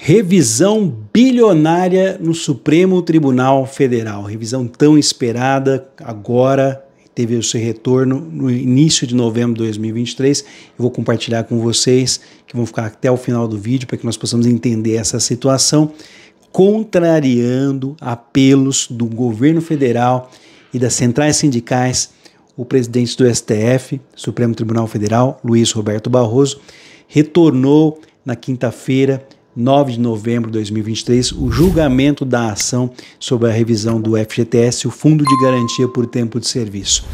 Revisão bilionária no Supremo Tribunal Federal. Revisão tão esperada, agora teve o seu retorno no início de novembro de 2023. Eu vou compartilhar com vocês, que vão ficar até o final do vídeo, para que nós possamos entender essa situação, contrariando apelos do governo federal e das centrais sindicais. O presidente do STF, Supremo Tribunal Federal, Luiz Roberto Barroso, retornou na quinta-feira 9 de novembro de 2023, o julgamento da ação sobre a revisão do FGTS, o Fundo de Garantia por Tempo de Serviço.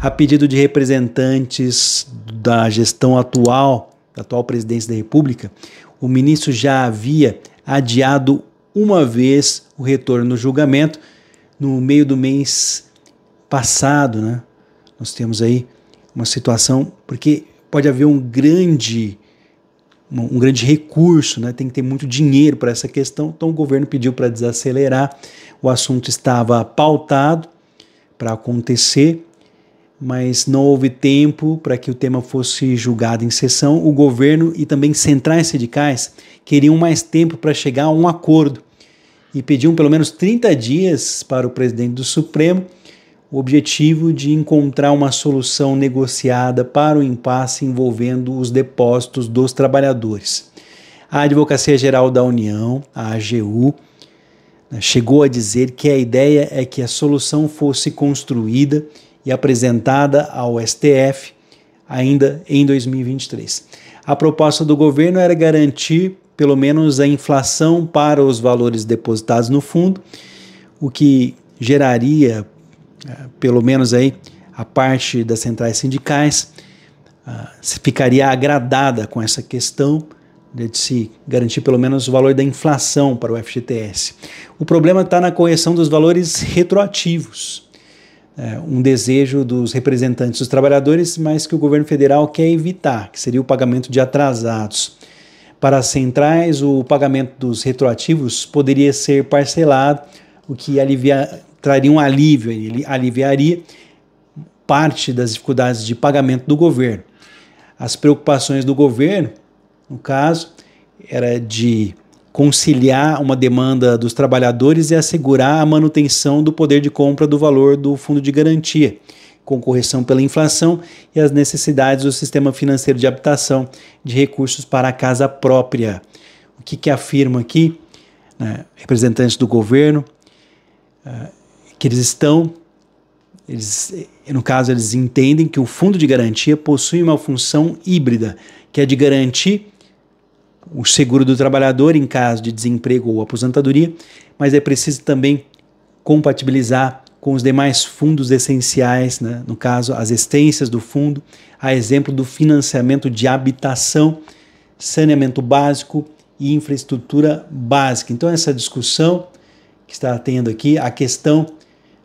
A pedido de representantes da gestão atual, da atual presidência da República, o ministro já havia adiado uma vez o retorno do julgamento no meio do mês passado, né? Nós temos aí uma situação porque pode haver um grande um grande recurso, né? tem que ter muito dinheiro para essa questão. Então o governo pediu para desacelerar, o assunto estava pautado para acontecer, mas não houve tempo para que o tema fosse julgado em sessão. O governo e também centrais sindicais queriam mais tempo para chegar a um acordo e pediam pelo menos 30 dias para o presidente do Supremo o objetivo de encontrar uma solução negociada para o impasse envolvendo os depósitos dos trabalhadores. A Advocacia Geral da União, a AGU, né, chegou a dizer que a ideia é que a solução fosse construída e apresentada ao STF ainda em 2023. A proposta do governo era garantir pelo menos a inflação para os valores depositados no fundo, o que geraria é, pelo menos aí a parte das centrais sindicais ah, ficaria agradada com essa questão de se garantir pelo menos o valor da inflação para o FGTS. O problema está na correção dos valores retroativos. É um desejo dos representantes dos trabalhadores, mas que o governo federal quer evitar, que seria o pagamento de atrasados. Para as centrais, o pagamento dos retroativos poderia ser parcelado, o que alivia, traria um alívio, ele aliviaria parte das dificuldades de pagamento do governo. As preocupações do governo, no caso, era de conciliar uma demanda dos trabalhadores e assegurar a manutenção do poder de compra do valor do fundo de garantia, com correção pela inflação e as necessidades do sistema financeiro de habitação de recursos para a casa própria. O que, que afirma aqui, né, representantes do governo, ah, que eles estão, eles, no caso, eles entendem que o fundo de garantia possui uma função híbrida, que é de garantir o seguro do trabalhador em caso de desemprego ou aposentadoria, mas é preciso também compatibilizar com os demais fundos essenciais, né? no caso, as extensas do fundo, a exemplo do financiamento de habitação, saneamento básico e infraestrutura básica. Então, essa discussão que está tendo aqui, a questão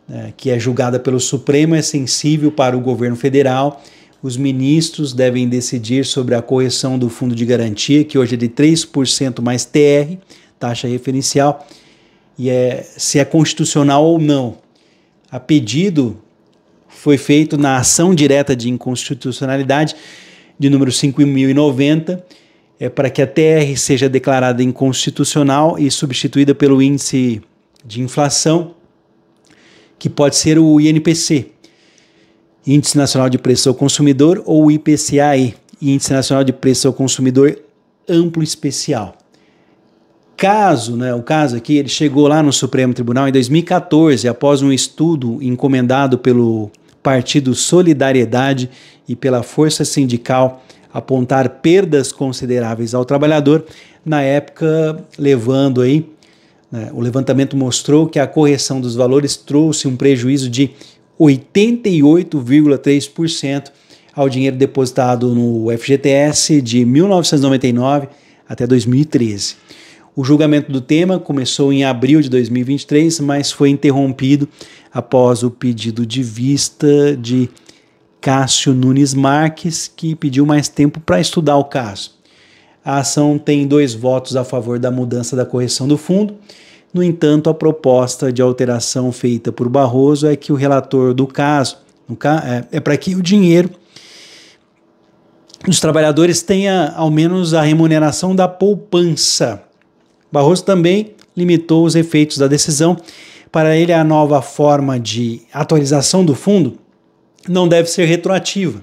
né, que é julgada pelo Supremo, é sensível para o governo federal. Os ministros devem decidir sobre a correção do fundo de garantia, que hoje é de 3% mais TR, taxa referencial, e é, se é constitucional ou não. A pedido foi feito na ação direta de inconstitucionalidade de número 5090, é para que a TR seja declarada inconstitucional e substituída pelo índice de inflação que pode ser o INPC, Índice Nacional de Preço ao Consumidor, ou o IPCAE, Índice Nacional de Preço ao Consumidor Amplo Especial. Caso, né, o caso aqui, ele chegou lá no Supremo Tribunal em 2014, após um estudo encomendado pelo Partido Solidariedade e pela Força Sindical apontar perdas consideráveis ao trabalhador, na época levando aí né? O levantamento mostrou que a correção dos valores trouxe um prejuízo de 88,3% ao dinheiro depositado no FGTS de 1999 até 2013. O julgamento do tema começou em abril de 2023, mas foi interrompido após o pedido de vista de Cássio Nunes Marques, que pediu mais tempo para estudar o caso. A ação tem dois votos a favor da mudança da correção do fundo. No entanto, a proposta de alteração feita por Barroso é que o relator do caso é, é para que o dinheiro dos trabalhadores tenha ao menos a remuneração da poupança. Barroso também limitou os efeitos da decisão. Para ele, a nova forma de atualização do fundo não deve ser retroativa,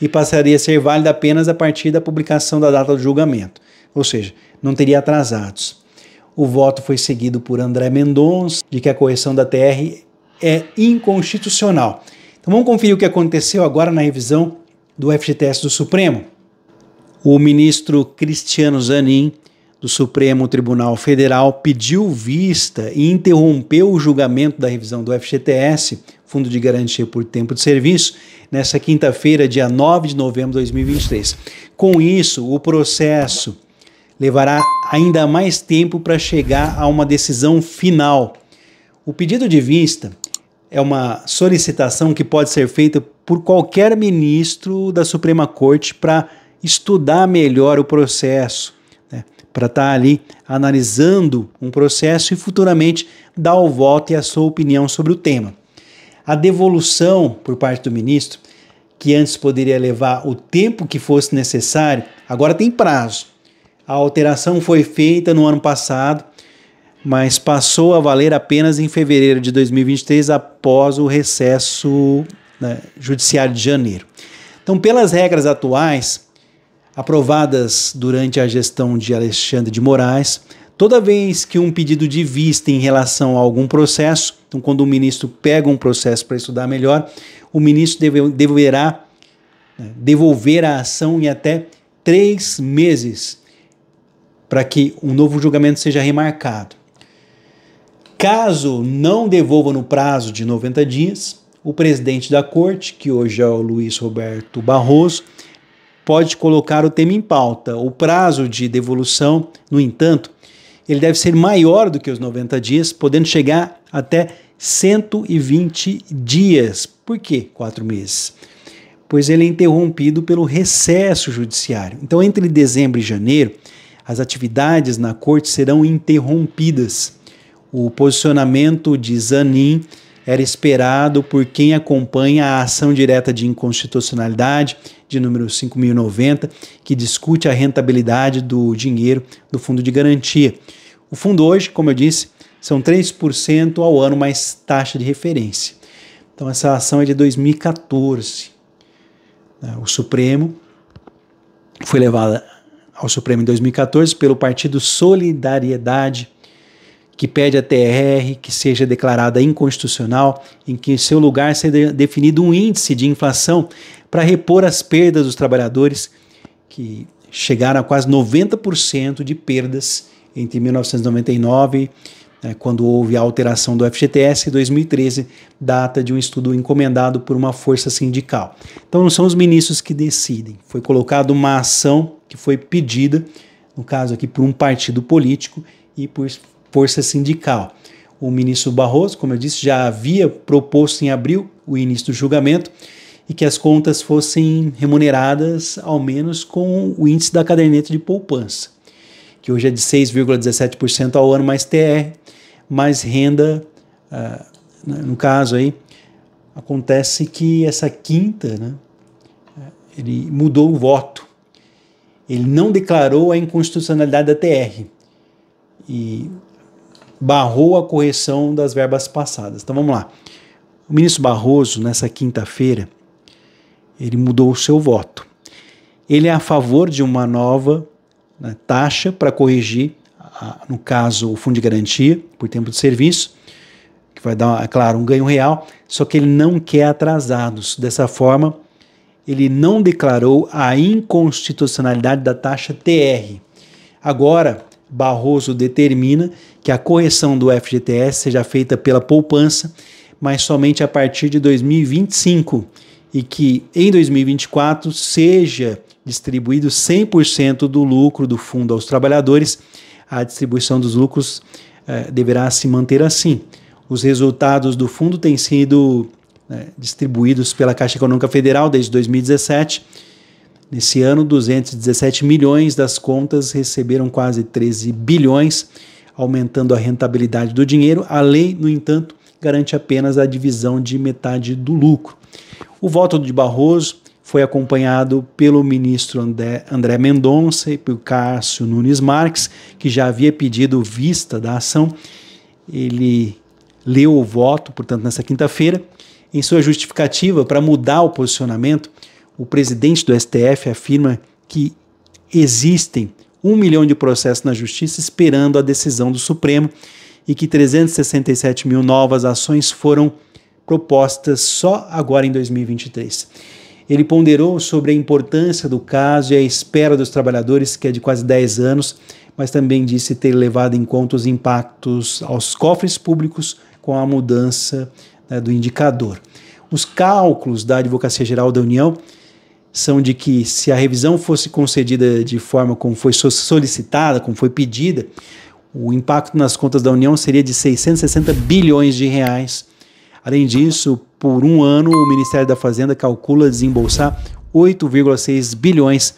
e passaria a ser válida apenas a partir da publicação da data do julgamento, ou seja, não teria atrasados. O voto foi seguido por André Mendonça, de que a correção da TR é inconstitucional. Então vamos conferir o que aconteceu agora na revisão do FGTS do Supremo. O ministro Cristiano Zanin do Supremo Tribunal Federal pediu vista e interrompeu o julgamento da revisão do FGTS, Fundo de Garantia por Tempo de Serviço, nessa quinta-feira, dia 9 de novembro de 2023. Com isso, o processo levará ainda mais tempo para chegar a uma decisão final. O pedido de vista é uma solicitação que pode ser feita por qualquer ministro da Suprema Corte para estudar melhor o processo né, para estar tá ali analisando um processo e futuramente dar o voto e a sua opinião sobre o tema. A devolução por parte do ministro, que antes poderia levar o tempo que fosse necessário, agora tem prazo. A alteração foi feita no ano passado, mas passou a valer apenas em fevereiro de 2023, após o recesso né, judiciário de janeiro. Então, pelas regras atuais, aprovadas durante a gestão de Alexandre de Moraes, toda vez que um pedido de vista em relação a algum processo, então quando o ministro pega um processo para estudar melhor, o ministro deve, deverá né, devolver a ação em até três meses para que um novo julgamento seja remarcado. Caso não devolva no prazo de 90 dias, o presidente da corte, que hoje é o Luiz Roberto Barroso, pode colocar o tema em pauta. O prazo de devolução, no entanto, ele deve ser maior do que os 90 dias, podendo chegar até 120 dias. Por quê quatro meses? Pois ele é interrompido pelo recesso judiciário. Então, entre dezembro e janeiro, as atividades na corte serão interrompidas. O posicionamento de Zanin era esperado por quem acompanha a ação direta de inconstitucionalidade de número 5090, que discute a rentabilidade do dinheiro do fundo de garantia. O fundo hoje, como eu disse, são 3% ao ano mais taxa de referência. Então essa ação é de 2014. Né? O Supremo foi levada ao Supremo em 2014 pelo Partido Solidariedade que pede a TR que seja declarada inconstitucional, em que em seu lugar seja definido um índice de inflação para repor as perdas dos trabalhadores, que chegaram a quase 90% de perdas entre 1999, né, quando houve a alteração do FGTS, e 2013, data de um estudo encomendado por uma força sindical. Então não são os ministros que decidem, foi colocada uma ação que foi pedida, no caso aqui por um partido político e por força sindical. O ministro Barroso, como eu disse, já havia proposto em abril o início do julgamento e que as contas fossem remuneradas ao menos com o índice da caderneta de poupança, que hoje é de 6,17% ao ano mais TR, mais renda, ah, né, no caso aí, acontece que essa quinta, né, ele mudou o voto. Ele não declarou a inconstitucionalidade da TR. E barrou a correção das verbas passadas. Então vamos lá. O ministro Barroso, nessa quinta-feira, ele mudou o seu voto. Ele é a favor de uma nova né, taxa para corrigir, a, no caso, o fundo de garantia por tempo de serviço, que vai dar, é claro, um ganho real, só que ele não quer atrasados. Dessa forma, ele não declarou a inconstitucionalidade da taxa TR. Agora, Barroso determina que a correção do FGTS seja feita pela poupança, mas somente a partir de 2025 e que em 2024 seja distribuído 100% do lucro do fundo aos trabalhadores. A distribuição dos lucros eh, deverá se manter assim. Os resultados do fundo têm sido né, distribuídos pela Caixa Econômica Federal desde 2017. Nesse ano, 217 milhões das contas receberam quase 13 bilhões aumentando a rentabilidade do dinheiro. A lei, no entanto, garante apenas a divisão de metade do lucro. O voto de Barroso foi acompanhado pelo ministro André, André Mendonça e pelo Cássio Nunes Marques, que já havia pedido vista da ação. Ele leu o voto, portanto, nessa quinta-feira. Em sua justificativa para mudar o posicionamento, o presidente do STF afirma que existem um milhão de processos na justiça esperando a decisão do Supremo e que 367 mil novas ações foram propostas só agora em 2023. Ele ponderou sobre a importância do caso e a espera dos trabalhadores, que é de quase 10 anos, mas também disse ter levado em conta os impactos aos cofres públicos com a mudança né, do indicador. Os cálculos da Advocacia Geral da União são de que se a revisão fosse concedida de forma como foi solicitada, como foi pedida, o impacto nas contas da União seria de 660 bilhões de reais. Além disso, por um ano, o Ministério da Fazenda calcula desembolsar 8,6 bilhões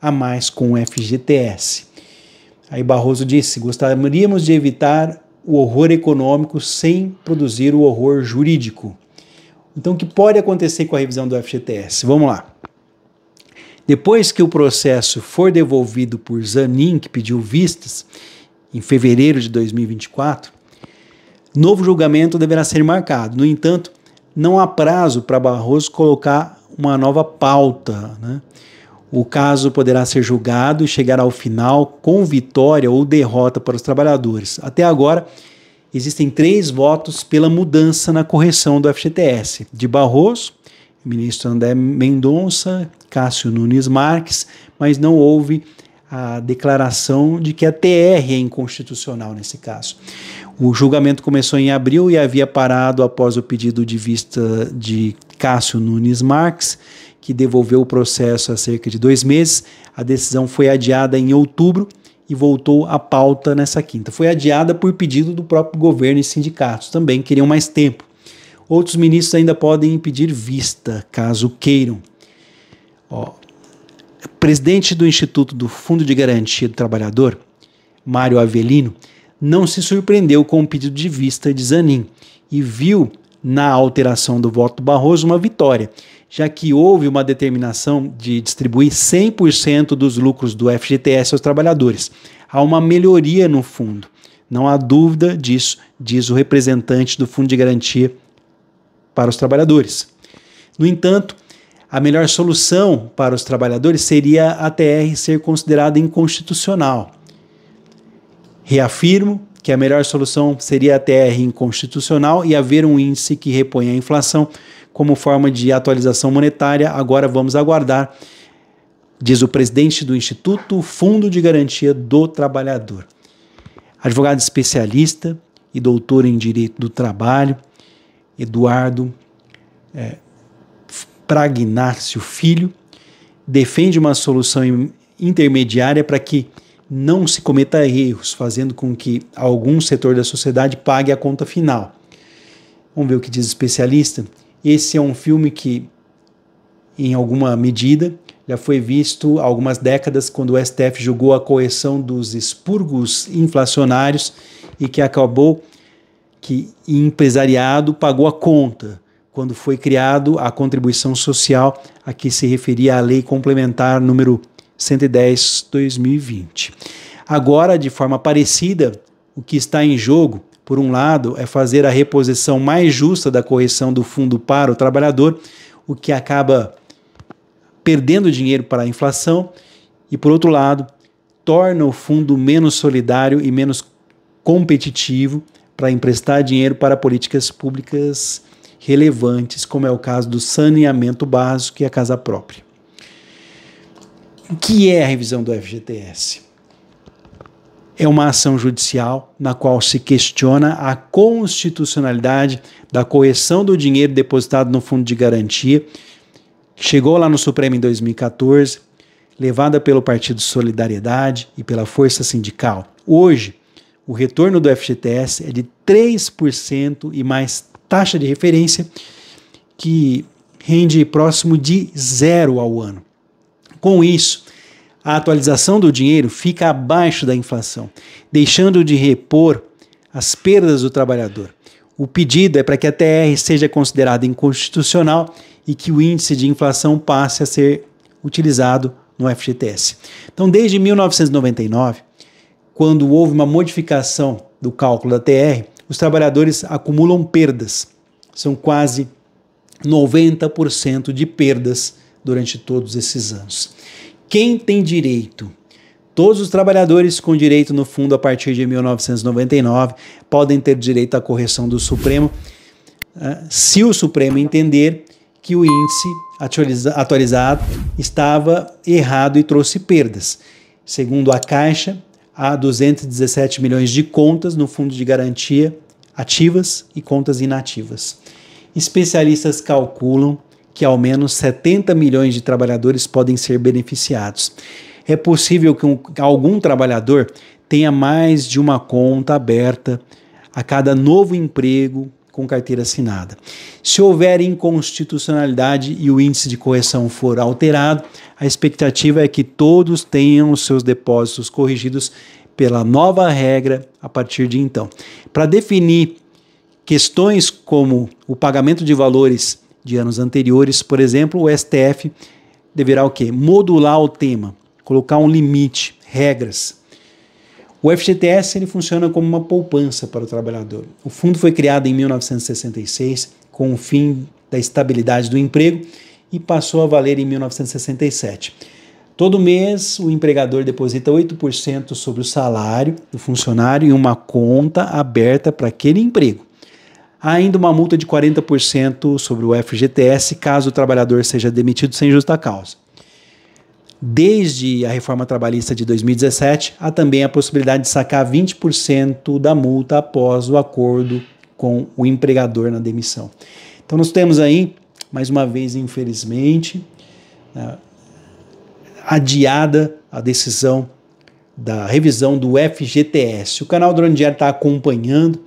a mais com o FGTS. Aí Barroso disse: gostaríamos de evitar o horror econômico sem produzir o horror jurídico. Então, o que pode acontecer com a revisão do FGTS? Vamos lá. Depois que o processo for devolvido por Zanin, que pediu vistas, em fevereiro de 2024, novo julgamento deverá ser marcado. No entanto, não há prazo para Barroso colocar uma nova pauta. Né? O caso poderá ser julgado e chegar ao final com vitória ou derrota para os trabalhadores. Até agora, existem três votos pela mudança na correção do FGTS: de Barroso, ministro André Mendonça Cássio Nunes Marques, mas não houve a declaração de que a TR é inconstitucional nesse caso. O julgamento começou em abril e havia parado após o pedido de vista de Cássio Nunes Marques, que devolveu o processo há cerca de dois meses. A decisão foi adiada em outubro e voltou à pauta nessa quinta. Foi adiada por pedido do próprio governo e sindicatos, também queriam mais tempo. Outros ministros ainda podem impedir vista, caso queiram. Ó, presidente do Instituto do Fundo de Garantia do Trabalhador, Mário Avelino, não se surpreendeu com o pedido de vista de Zanin e viu na alteração do voto do Barroso uma vitória, já que houve uma determinação de distribuir 100% dos lucros do FGTS aos trabalhadores. Há uma melhoria no fundo. Não há dúvida disso, diz o representante do Fundo de Garantia para os Trabalhadores. No entanto, a melhor solução para os trabalhadores seria a TR ser considerada inconstitucional. Reafirmo que a melhor solução seria a TR inconstitucional e haver um índice que reponha a inflação como forma de atualização monetária. Agora vamos aguardar, diz o presidente do Instituto Fundo de Garantia do Trabalhador. Advogado especialista e doutor em Direito do Trabalho, Eduardo é, Pragnácio Filho, defende uma solução intermediária para que não se cometa erros, fazendo com que algum setor da sociedade pague a conta final. Vamos ver o que diz o especialista. Esse é um filme que, em alguma medida, já foi visto há algumas décadas quando o STF julgou a correção dos expurgos inflacionários e que acabou que empresariado pagou a conta quando foi criado a contribuição social a que se referia a lei complementar número 110/2020. Agora, de forma parecida, o que está em jogo, por um lado, é fazer a reposição mais justa da correção do fundo para o trabalhador, o que acaba perdendo dinheiro para a inflação, e por outro lado, torna o fundo menos solidário e menos competitivo para emprestar dinheiro para políticas públicas relevantes, como é o caso do saneamento básico e a casa própria. O que é a revisão do FGTS? É uma ação judicial na qual se questiona a constitucionalidade da correção do dinheiro depositado no fundo de garantia. Chegou lá no Supremo em 2014, levada pelo Partido Solidariedade e pela Força Sindical. Hoje, o retorno do FGTS é de 3% e mais taxa de referência que rende próximo de zero ao ano. Com isso, a atualização do dinheiro fica abaixo da inflação, deixando de repor as perdas do trabalhador. O pedido é para que a TR seja considerada inconstitucional e que o índice de inflação passe a ser utilizado no FGTS. Então, desde 1999, quando houve uma modificação do cálculo da TR, os trabalhadores acumulam perdas. São quase 90% de perdas durante todos esses anos. Quem tem direito? Todos os trabalhadores com direito no fundo a partir de 1999 podem ter direito à correção do Supremo, ah, se o Supremo entender que o índice atualizado estava errado e trouxe perdas. Segundo a Caixa, a 217 milhões de contas no fundo de garantia ativas e contas inativas. Especialistas calculam que ao menos 70 milhões de trabalhadores podem ser beneficiados. É possível que um, algum trabalhador tenha mais de uma conta aberta a cada novo emprego com carteira assinada. Se houver inconstitucionalidade e o índice de correção for alterado, a expectativa é que todos tenham os seus depósitos corrigidos pela nova regra a partir de então. Para definir questões como o pagamento de valores de anos anteriores, por exemplo, o STF deverá o quê? Modular o tema, colocar um limite, regras o FGTS ele funciona como uma poupança para o trabalhador. O fundo foi criado em 1966 com o fim da estabilidade do emprego e passou a valer em 1967. Todo mês, o empregador deposita 8% sobre o salário do funcionário em uma conta aberta para aquele emprego. Há ainda uma multa de 40% sobre o FGTS caso o trabalhador seja demitido sem justa causa desde a reforma trabalhista de 2017, há também a possibilidade de sacar 20% da multa após o acordo com o empregador na demissão. Então, nós temos aí, mais uma vez, infelizmente, né, adiada a decisão da revisão do FGTS. O canal Drone Diário está acompanhando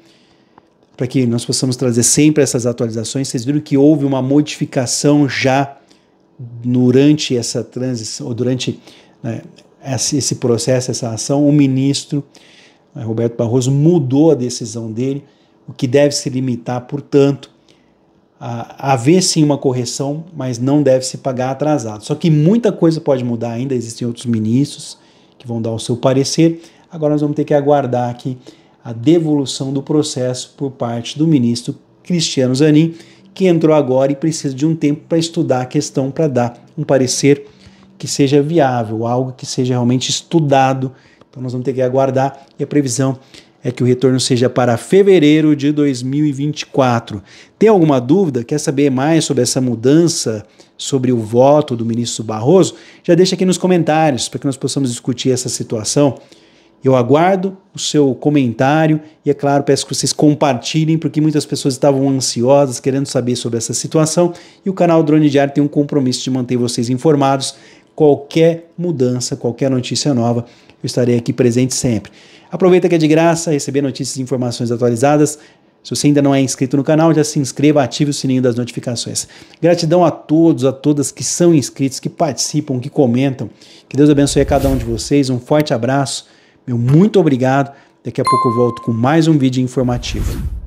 para que nós possamos trazer sempre essas atualizações. Vocês viram que houve uma modificação já durante essa transição, ou durante né, esse processo, essa ação, o ministro né, Roberto Barroso mudou a decisão dele, o que deve se limitar, portanto, a haver sim uma correção, mas não deve se pagar atrasado. Só que muita coisa pode mudar ainda, existem outros ministros que vão dar o seu parecer. Agora nós vamos ter que aguardar aqui a devolução do processo por parte do ministro Cristiano Zanin que entrou agora e precisa de um tempo para estudar a questão, para dar um parecer que seja viável, algo que seja realmente estudado. Então nós vamos ter que aguardar e a previsão é que o retorno seja para fevereiro de 2024. Tem alguma dúvida? Quer saber mais sobre essa mudança, sobre o voto do ministro Barroso? Já deixa aqui nos comentários para que nós possamos discutir essa situação. Eu aguardo o seu comentário e, é claro, peço que vocês compartilhem, porque muitas pessoas estavam ansiosas, querendo saber sobre essa situação. E o canal Drone Diário tem um compromisso de manter vocês informados. Qualquer mudança, qualquer notícia nova, eu estarei aqui presente sempre. Aproveita que é de graça receber notícias e informações atualizadas. Se você ainda não é inscrito no canal, já se inscreva, ative o sininho das notificações. Gratidão a todos, a todas que são inscritos, que participam, que comentam. Que Deus abençoe a cada um de vocês. Um forte abraço meu muito obrigado. Daqui a pouco eu volto com mais um vídeo informativo.